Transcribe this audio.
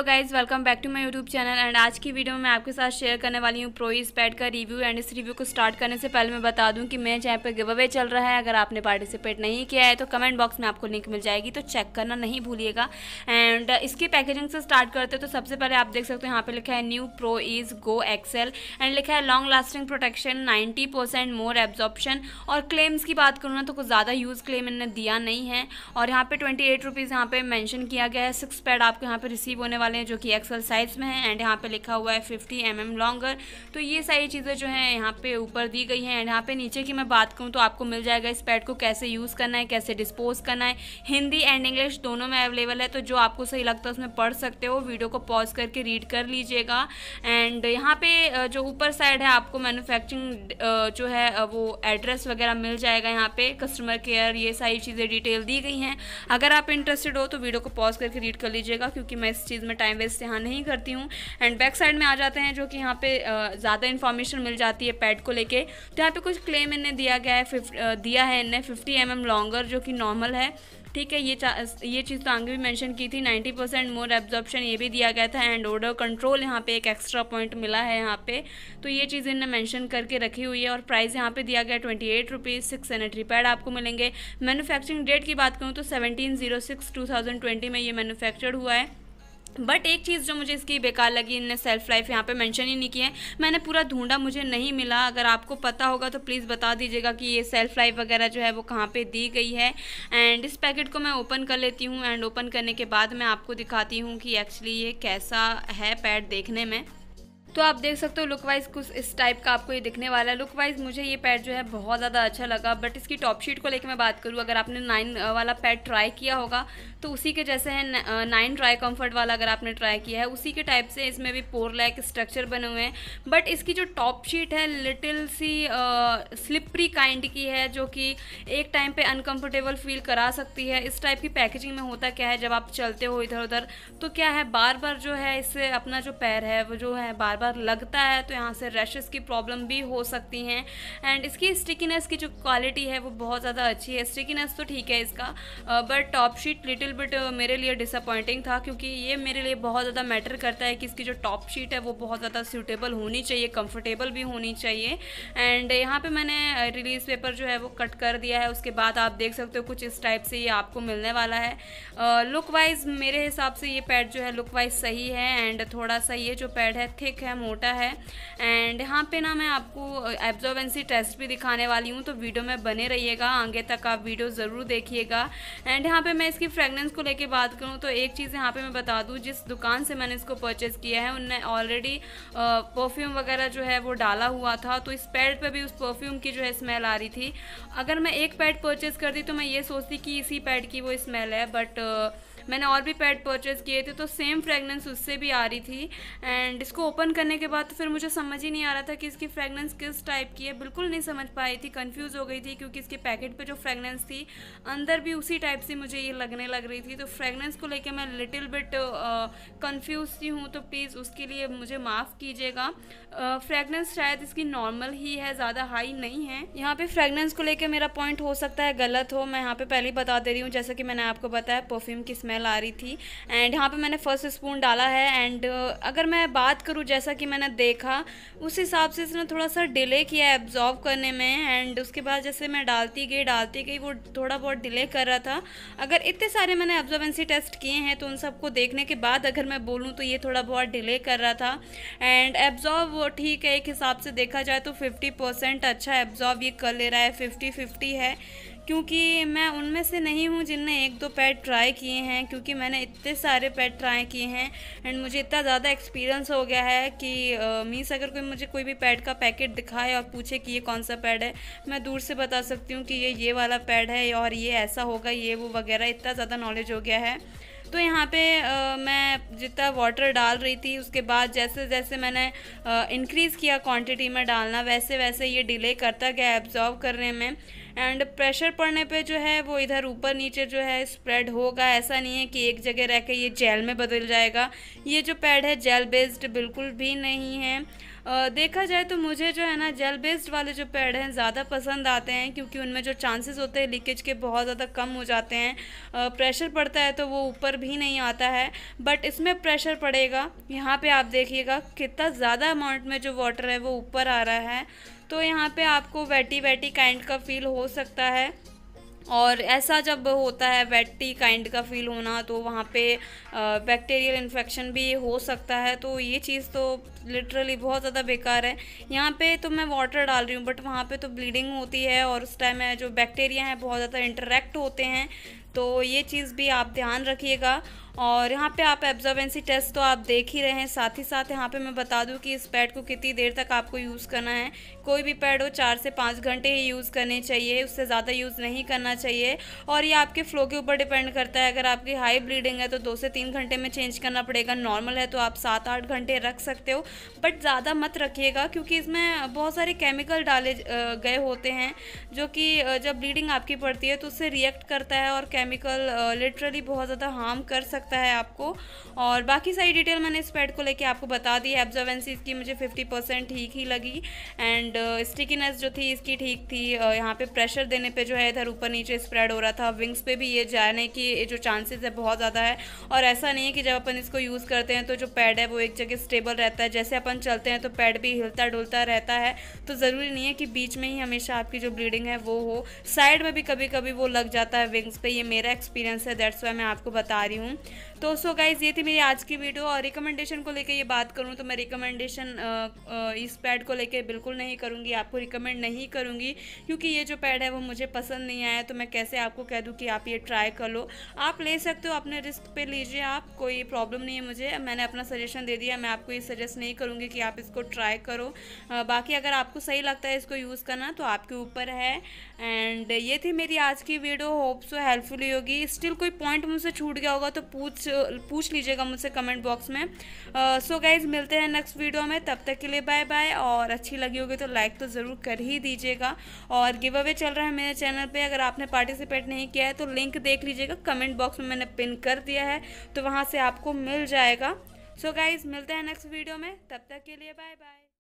hello guys welcome back to my YouTube channel and आज की video में मैं आपके साथ शेयर करने वाली हूँ प्रो इस पैड का रिव्यू एंड इस रिव्यू को स्टार्ट करने से पहले मैं बता दूँ कि मैं चैनल पर गिव अवे चल रहा है अगर आपने पार्टिसिपेट नहीं किया है तो कमेंट बॉक्स में आपको लिंक मिल जाएगी तो चेक करना नहीं भूलिएगा एंड इसकी पैकेजिंग से स्टार्ट करते हैं तो सबसे पहले आप देख सकते हो यहाँ पर लिखा है new pro is go excel and लिखा है long lasting protection ninety more absorption और क्लेम्स की बात करूँ ना तो कुछ ज़्यादा यूज़ क्लेम इन्हें दिया नहीं है और यहाँ पर ट्वेंटी एट रुपीज़ यहाँ पर मैंशन किया गया है सिक्स पैड आपको यहाँ पर रिसीव होने वाले हैं जो कि एक्सल साइज़ में है एंड यहाँ पे लिखा हुआ है फिफ्टी एम एम लॉन्गर तो ये सारी चीज़ें जो हैं यहाँ पे ऊपर दी गई हैं एंड यहाँ पे नीचे की मैं बात करूँ तो आपको मिल जाएगा इस पैड को कैसे यूज़ करना है कैसे डिस्पोज करना है हिंदी एंड इंग्लिश दोनों में अवेलेबल है तो जो आपको सही लगता है उसमें पढ़ सकते हो वीडियो को पॉज करके रीड कर लीजिएगा एंड यहाँ पे जो ऊपर साइड है आपको मैनुफैक्चरिंग जो है वो एड्रेस वगैरह मिल जाएगा यहाँ पे कस्टमर केयर ये सारी चीज़ें डिटेल दी गई हैं अगर आप इंटरेस्टेड हो तो वीडियो को पॉज करके रीड कर लीजिएगा क्योंकि मैं इस चीज़ में टाइम वेस्ट यहाँ नहीं करती हूँ एंड बैक साइड में आ जाते हैं जो कि यहाँ पे ज़्यादा इन्फॉर्मेशन मिल जाती है पैड को लेके तो यहाँ पे कुछ क्लेम इन्हें दिया गया है दिया है इन्हें फिफ्टी एम एम लॉन्गर जो कि नॉर्मल है ठीक है ये ये चीज़ तो आगे भी मेंशन की थी 90 परसेंट मोर एब्जॉर्प्शन ये भी दिया गया था एंड ऑर्डर कंट्रोल यहाँ पे एक एक्स्ट्रा पॉइंट मिला है यहाँ पे तो ये चीज़ इन्हें मेंशन करके रखी हुई है और प्राइस यहाँ पे दिया गया twenty eight rupees six sanitary pad आपको मिलेंगे मैनुफैक्चरिंग डेट की बात करूँ तो seventeen zero six two thousand twenty में ये मैनुफैक्चर्ड हुआ है बट एक चीज़ जो मुझे इसकी बेकार लगी इनने सेल्फ लाइफ यहाँ पे मेंशन ही नहीं किया है मैंने पूरा ढूंढा मुझे नहीं मिला अगर आपको पता होगा तो प्लीज़ बता दीजिएगा कि ये सेल्फ लाइफ वगैरह जो है वो कहाँ पे दी गई है एंड इस पैकेट को मैं ओपन कर लेती हूँ एंड ओपन करने के बाद मैं आपको दिखाती हूँ कि एक्चुअली ये कैसा है पैड देखने में तो आप देख सकते हो लुक वाइज कुछ इस टाइप का आपको ये दिखने वाला है लुक वाइज मुझे ये पैड जो है बहुत ज़्यादा अच्छा लगा बट इसकी टॉप शीट को लेकर मैं बात करूँ अगर आपने नाइन वाला पैड ट्राई किया होगा तो उसी के जैसे है नाइन ट्राई कम्फर्ट वाला अगर आपने ट्राई किया है उसी के टाइप से इसमें भी पोर लैक स्ट्रक्चर बने हुए हैं बट इसकी जो टॉप शीट है लिटिल सी स्लिपरी काइंड की है जो कि एक टाइम पर अनकम्फर्टेबल फील करा सकती है इस टाइप की पैकेजिंग में होता क्या है जब आप चलते हो इधर उधर तो क्या है बार बार जो है इससे अपना जो पैर है वो जो है बार बार लगता है तो यहाँ से रैशेस की प्रॉब्लम भी हो सकती हैं एंड इसकी स्टिकीनेस की जो क्वालिटी है वो बहुत ज़्यादा अच्छी है स्टिकीनेस तो ठीक है इसका but top sheet little but मेरे लिए डिसअपॉइंटिंग था क्योंकि ये मेरे लिए बहुत ज़्यादा मैटर करता है कि इसकी जो टॉप शीट है वो बहुत ज़्यादा सूटेबल होनी चाहिए कम्फर्टेबल भी होनी चाहिए एंड यहाँ पर मैंने रिलीज़ पेपर जो है वो कट कर दिया है उसके बाद आप देख सकते हो कुछ इस टाइप से ये आपको मिलने वाला है लुक वाइज मेरे हिसाब से ये पैड जो है लुक वाइज सही है एंड थोड़ा सा ये जो पैड है थिक है है मोटा है एंड यहाँ पे ना मैं आपको एब्जॉर्बेंसी टेस्ट भी दिखाने वाली हूँ तो वीडियो में बने रहिएगा आगे तक आप वीडियो ज़रूर देखिएगा एंड यहाँ पे मैं इसकी फ्रेगनेंस को लेके बात करूँ तो एक चीज़ यहाँ पे मैं बता दूँ जिस दुकान से मैंने इसको परचेज़ किया है उनने ऑलरेडी परफ्यूम वगैरह जो है वो डाला हुआ था तो इस पैड पर भी उस परफ्यूम की जो है स्मेल आ रही थी अगर मैं एक पैड परचेज़ कर दी तो मैं ये सोचती कि इसी पैड की वो स्मेल है बट मैंने और भी पैड परचेज़ किए थे तो सेम फ्रेगनेंस उससे भी आ रही थी एंड इसको ओपन करने के बाद तो फिर मुझे समझ ही नहीं आ रहा था कि इसकी फ्रेगनेंस किस टाइप की है बिल्कुल नहीं समझ पाई थी कन्फ्यूज हो गई थी क्योंकि इसके पैकेट पर जो फ्रेगनेंस थी अंदर भी उसी टाइप से मुझे ये लगने लग रही थी तो फ्रेगनेंस को लेकर मैं लिटिल बिट कन्फ्यूज सी हूँ तो प्लीज़ उसके लिए मुझे माफ़ कीजिएगा फ्रेगनेंस शायद इसकी नॉर्मल ही है ज़्यादा हाई नहीं है यहाँ पे फ्रेगनेंस को लेके मेरा पॉइंट हो सकता है गलत हो मैं यहाँ पे पहले ही बता दे रही हूँ जैसा कि मैंने आपको बताया परफ्यूम किस स्मेल आ रही थी एंड यहाँ पे मैंने फर्स्ट स्पून डाला है एंड uh, अगर मैं बात करूँ जैसा कि मैंने देखा उस हिसाब से इसने थोड़ा सा डिले किया है एब्जॉर्व करने में एंड उसके बाद जैसे मैं डालती गई डालती गई वो थोड़ा बहुत डिले कर रहा था अगर इतने सारे मैंने ऑब्जर्वेंसी टेस्ट किए हैं तो उन सबको देखने के बाद अगर मैं बोलूँ तो ये थोड़ा बहुत डिले कर रहा था एंड एब्जॉर्व ठीक है एक हिसाब से देखा जाए तो फिफ्टी अच्छा एब्जॉर्व ये कर ले रहा है फिफ्टी फिफ्टी है क्योंकि मैं उनमें से नहीं हूँ जिनने एक दो पैड ट्राई किए हैं क्योंकि मैंने इतने सारे पैड ट्राई किए हैं एंड मुझे इतना ज़्यादा एक्सपीरियंस हो गया है कि मीन्स अगर कोई मुझे कोई भी पैड का पैकेट दिखाए और पूछे कि ये कौन सा पैड है मैं दूर से बता सकती हूँ कि ये ये वाला पैड है और ये ऐसा होगा ये वो वगैरह इतना ज़्यादा नॉलेज हो गया है तो यहाँ पे आ, मैं जितना वाटर डाल रही थी उसके बाद जैसे जैसे मैंने इंक्रीज़ किया क्वांटिटी में डालना वैसे वैसे ये डिले करता गया एब्जॉर्व करने में एंड प्रेशर पड़ने पे जो है वो इधर ऊपर नीचे जो है स्प्रेड होगा ऐसा नहीं है कि एक जगह रह के ये जेल में बदल जाएगा ये जो पैड है जेल बेस्ड बिल्कुल भी नहीं है देखा जाए तो मुझे जो है ना जेल बेस्ड वाले जो पैड हैं ज़्यादा पसंद आते हैं क्योंकि उनमें जो चांसेस होते हैं लीकेज के बहुत ज़्यादा कम हो जाते हैं प्रेशर पड़ता है तो वो ऊपर भी नहीं आता है बट इसमें प्रेशर पड़ेगा यहाँ पे आप देखिएगा कितना ज़्यादा अमाउंट में जो वाटर है वो ऊपर आ रहा है तो यहाँ पे आपको वेटी वेटी काइंड का फील हो सकता है और ऐसा जब होता है वेटी काइंड का फील होना तो वहाँ पे बैक्टीरियल इन्फेक्शन भी हो सकता है तो ये चीज़ तो लिटरली बहुत ज़्यादा बेकार है यहाँ पे तो मैं वाटर डाल रही हूँ बट वहाँ पे तो ब्लीडिंग होती है और उस टाइम में जो बैक्टीरिया हैं बहुत ज़्यादा इंटरेक्ट होते हैं तो ये चीज़ भी आप ध्यान रखिएगा और यहाँ पे आप एब्जर्वेंसी टेस्ट तो आप देख ही रहे हैं साथ ही साथ यहाँ पे मैं बता दूँ कि इस पैड को कितनी देर तक आपको यूज़ करना है कोई भी पैड हो चार से पाँच घंटे ही यूज़ करने चाहिए उससे ज़्यादा यूज़ नहीं करना चाहिए और ये आपके फ्लो के ऊपर डिपेंड करता है अगर आपकी हाई ब्लीडिंग है तो दो से तीन घंटे में चेंज करना पड़ेगा नॉर्मल है तो आप सात आठ घंटे रख सकते हो बट ज़्यादा मत रखिएगा क्योंकि इसमें बहुत सारे केमिकल डाले गए होते हैं जो कि जब ब्लीडिंग आपकी पड़ती है तो उससे रिएक्ट करता है और केमिकल लिटरली uh, बहुत ज़्यादा हार्म कर सकता है आपको और बाकी सारी डिटेल मैंने इस पैड को लेके आपको बता दी है एब्जर्वेंसी इसकी मुझे 50 परसेंट ठीक ही लगी एंड स्टिकीनेस uh, जो थी इसकी ठीक थी uh, यहाँ पे प्रेशर देने पे जो है इधर ऊपर नीचे स्प्रेड हो रहा था विंग्स पे भी ये जाने की जो चांसेस है बहुत ज़्यादा है और ऐसा नहीं है कि जब अपन इसको यूज़ करते हैं तो जो पैड है वो एक जगह स्टेबल रहता है जैसे अपन चलते हैं तो पैड भी हिलता डुलता रहता है तो ज़रूरी नहीं है कि बीच में ही हमेशा आपकी जो ब्लीडिंग है वो हो साइड में भी कभी कभी वो लग जाता है विंग्स पे ये मेरा एक्सपीरियंस है दैट्स वाई मैं आपको बता रही हूँ तो सो गाइज़ ये थी मेरी आज की वीडियो और रिकमेंडेशन को लेकर ये बात करूँ तो मैं रिकमेंडेशन इस पैड को लेकर बिल्कुल नहीं करूँगी आपको रिकमेंड नहीं करूँगी क्योंकि ये जो पैड है वो मुझे पसंद नहीं आया तो मैं कैसे आपको कह दूँ कि आप ये ट्राई कर लो आप ले सकते हो अपने रिस्क पर लीजिए आप कोई प्रॉब्लम नहीं है मुझे मैंने अपना सजेशन दे दिया मैं आपको ये सजेस्ट नहीं करूँगी कि आप इसको ट्राई करो बाकी अगर आपको सही लगता है इसको यूज़ करना तो आपके ऊपर है एंड ये थी मेरी आज की video hope so helpfully होगी स्टिल कोई पॉइंट मुझसे छूट गया होगा तो पूछ पूछ लीजिएगा मुझसे कमेंट बॉक्स में सो uh, गाइज so मिलते हैं नेक्स्ट वीडियो में तब तक के लिए बाय बाय और अच्छी लगी होगी तो लाइक तो ज़रूर कर ही दीजिएगा और गिव अवे चल रहा है मेरे चैनल पर अगर आपने पार्टिसिपेट नहीं किया है तो लिंक देख लीजिएगा कमेंट बॉक्स में मैंने पिन कर दिया है तो वहाँ से आपको मिल जाएगा सो so गाइज मिलते हैं नेक्स्ट वीडियो में तब तक के लिए बाय बाय